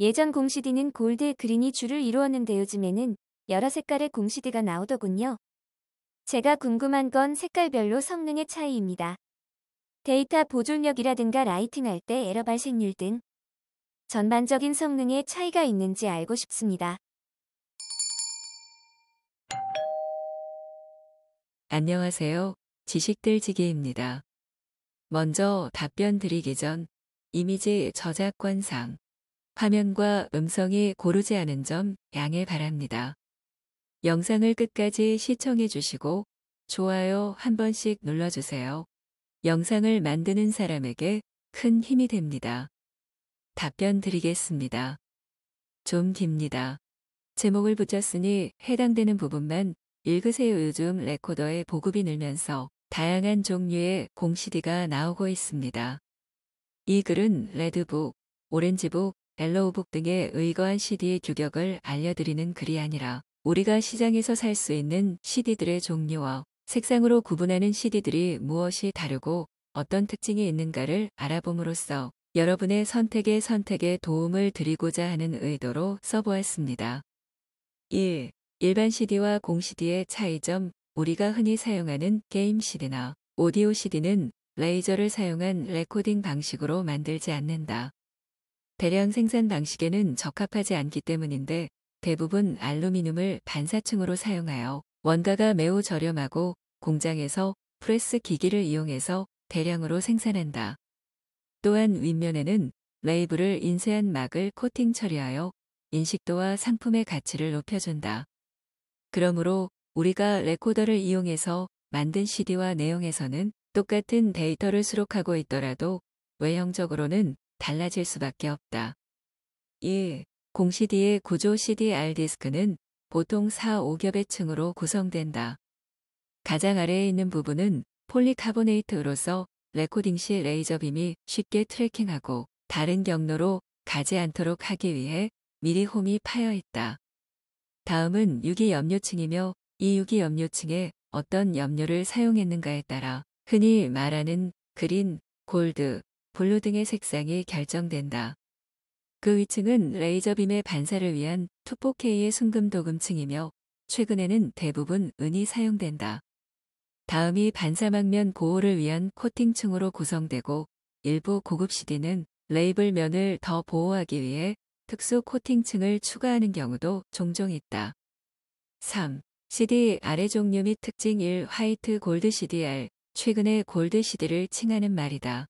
예전 공시디는 골드 그린이 주를 이루었는데 요즘에는 여러 색깔의 공시디가 나오더군요. 제가 궁금한 건 색깔별로 성능의 차이입니다. 데이터 보존력이라든가 라이팅할 때 에러 발생률 등 전반적인 성능의 차이가 있는지 알고 싶습니다. 안녕하세요. 지식들지기입니다. 먼저 답변 드리기 전 이미지 저작권상 화면과 음성이 고르지 않은 점 양해 바랍니다. 영상을 끝까지 시청해 주시고 좋아요 한 번씩 눌러주세요. 영상을 만드는 사람에게 큰 힘이 됩니다. 답변 드리겠습니다. 좀 깁니다. 제목을 붙였으니 해당되는 부분만 읽으세요. 요즘 레코더의 보급이 늘면서 다양한 종류의 공시디가 나오고 있습니다. 이 글은 레드북, 오렌지북, 델러우북 등의 의거한 CD의 규격을 알려드리는 글이 아니라 우리가 시장에서 살 수 있는 CD들의 종류와 색상으로 구분하는 CD들이 무엇이 다르고 어떤 특징이 있는가를 알아봄으로써 여러분의 선택의 선택에 도움을 드리고자 하는 의도로 써보았습니다. 1. 일반 CD와 공 CD의 차이점 우리가 흔히 사용하는 게임 CD나 오디오 CD는 레이저를 사용한 레코딩 방식으로 만들지 않는다. 대량 생산 방식에는 적합하지 않기 때문인데 대부분 알루미늄을 반사층으로 사용하여 원가가 매우 저렴하고 공장에서 프레스 기기를 이용해서 대량으로 생산한다. 또한 윗면에는 레이블을 인쇄한 막을 코팅 처리하여 인식도와 상품의 가치를 높여준다. 그러므로 우리가 레코더를 이용해서 만든 CD와 내용에서는 똑같은 데이터를 수록하고 있더라도 외형적으로는 달라질 수밖에 없다. 1. 공CD의 구조 CDR 디스크는 보통 4, 5겹의 층으로 구성된다. 가장 아래에 있는 부분은 폴리카보네이트로서 레코딩 시 레이저빔이 쉽게 트래킹하고 다른 경로로 가지 않도록 하기 위해 미리 홈이 파여 있다. 다음은 유기 염료층이며 이 유기 염료층에 어떤 염료를 사용했는가에 따라 흔히 말하는 그린, 골드, 블루 등의 색상이 결정된다. 그 위층은 레이저빔의 반사를 위한 투포케이의 순금 도금층이며 최근에는 대부분 은이 사용된다. 다음이 반사막면 고호를 위한 코팅층으로 구성되고 일부 고급 CD는 레이블 면을 더 보호하기 위해 특수 코팅층을 추가하는 경우도 종종 있다. 3. CD 아래 종류 및 특징 1. 화이트 골드 CDR 최근에 골드 CD를 칭하는 말이다.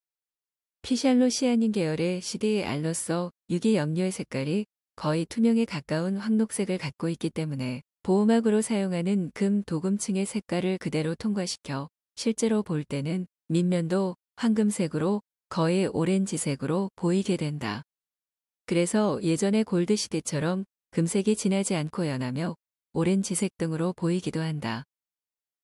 피샬로시아닌 계열의 시대의 알로서 유기 염료의 색깔이 거의 투명에 가까운 황녹색을 갖고 있기 때문에 보호막으로 사용하는 금 도금층의 색깔을 그대로 통과시켜 실제로 볼 때는 밑면도 황금색으로 거의 오렌지색으로 보이게 된다. 그래서 예전의 골드 시대처럼 금색이 진하지 않고 연하며 오렌지색 등으로 보이기도 한다.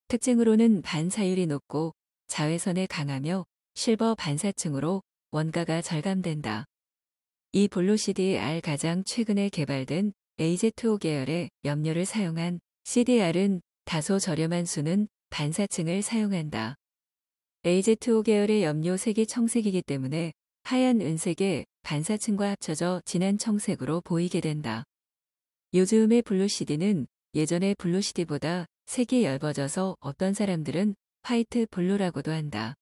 특징으로는 반사율이 높고 자외선에 강하며 실버 반사층으로 원가가 절감된다. 이 볼로 CDR 가장 최근에 개발된 AZ2 계열의 염료를 사용한 CDR은 다소 저렴한 수는 반사층을 사용한다. AZ2 계열의 염료 색이 청색이기 때문에 하얀 은색의 반사층과 합쳐져 진한 청색으로 보이게 된다. 요즘의 블루CD는 예전의 블루CD보다 색이 얇아져서 어떤 사람들은 화이트 블루라고도 한다.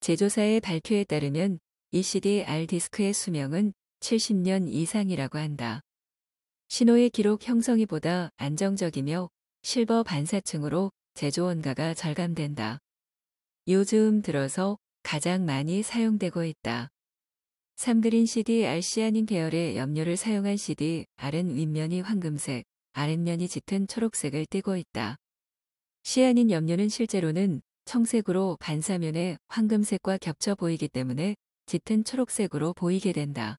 제조사의 발표에 따르면 ECD-R 디스크의 수명은 70년 이상이라고 한다. 신호의 기록 형성이 보다 안정적이며 실버 반사층으로 제조 원가가 절감된다. 요즘 들어서 가장 많이 사용되고 있다. 삼그린 CD-R 시아닌 계열의 염료를 사용한 CD-R은 윗면이 황금색, 아랫면이 짙은 초록색을 띠고 있다. 시아닌 염료는 실제로는 청색으로 반사면에 황금색과 겹쳐 보이기 때문에 짙은 초록색으로 보이게 된다.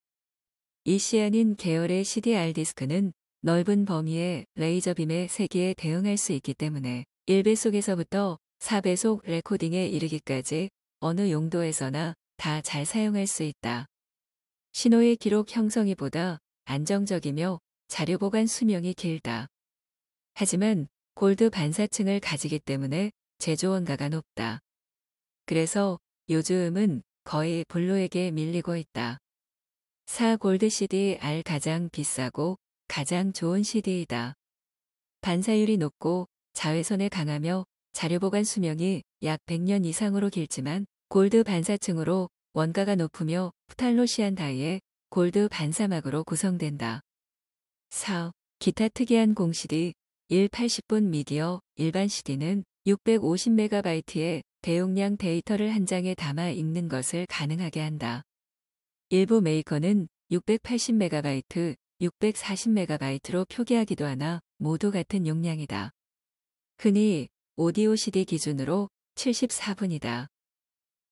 이시안인 계열의 CDR 디스크는 넓은 범위의 레이저 빔의 세기에 대응할 수 있기 때문에 1배속에서부터 4배속 레코딩에 이르기까지 어느 용도에서나 다 잘 사용할 수 있다. 신호의 기록 형성이 보다 안정적이며 자료 보관 수명이 길다. 하지만 골드 반사층을 가지기 때문에 제조원가가 높다. 그래서 요즘은 거의 블루에게 밀리고 있다. 사 골드 CD R 가장 비싸고 가장 좋은 CD이다. 반사율이 높고 자외선에 강하며 자료 보관 수명이 약 100년 이상으로 길지만 골드 반사층으로 원가가 높으며 프탈로시안 다이에 골드 반사막으로 구성된다. 4. 기타 특이한 공시디 180분 미디어 일반 CD는 650MB의 대용량 데이터를 한 장에 담아 읽는 것을 가능하게 한다. 일부 메이커는 680MB, 640MB로 표기하기도 하나 모두 같은 용량이다. 흔히 오디오 CD 기준으로 74분이다.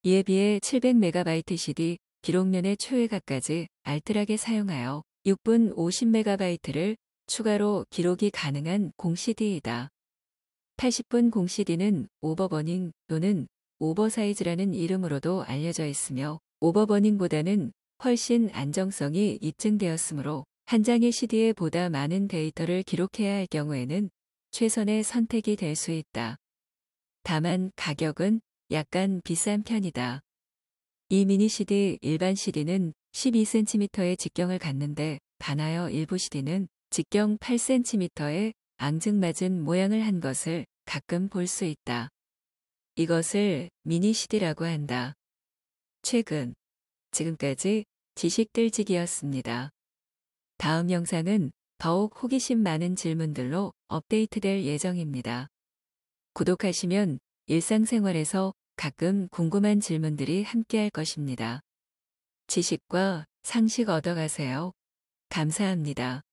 이에 비해 700MB CD 기록면의 최외각까지 알뜰하게 사용하여 6분 50MB를 추가로 기록이 가능한 공 CD이다. 80분 공시디는 오버버닝 또는 오버사이즈라는 이름으로도 알려져 있으며 오버버닝보다는 훨씬 안정성이 입증되었으므로 한 장의 CD에 보다 많은 데이터를 기록해야 할 경우에는 최선의 선택이 될 수 있다. 다만 가격은 약간 비싼 편이다. 이 미니 CD 일반 CD는 12cm의 직경을 갖는데 반하여 일부 CD는 직경 8cm의 앙증맞은 모양을 한 것을 가끔 볼 수 있다. 이것을 미니 시디라고 한다. 최근 지금까지 지식들지기였습니다. 다음 영상은 더욱 호기심 많은 질문들로 업데이트될 예정입니다. 구독하시면 일상생활에서 가끔 궁금한 질문들이 함께할 것입니다. 지식과 상식 얻어가세요. 감사합니다.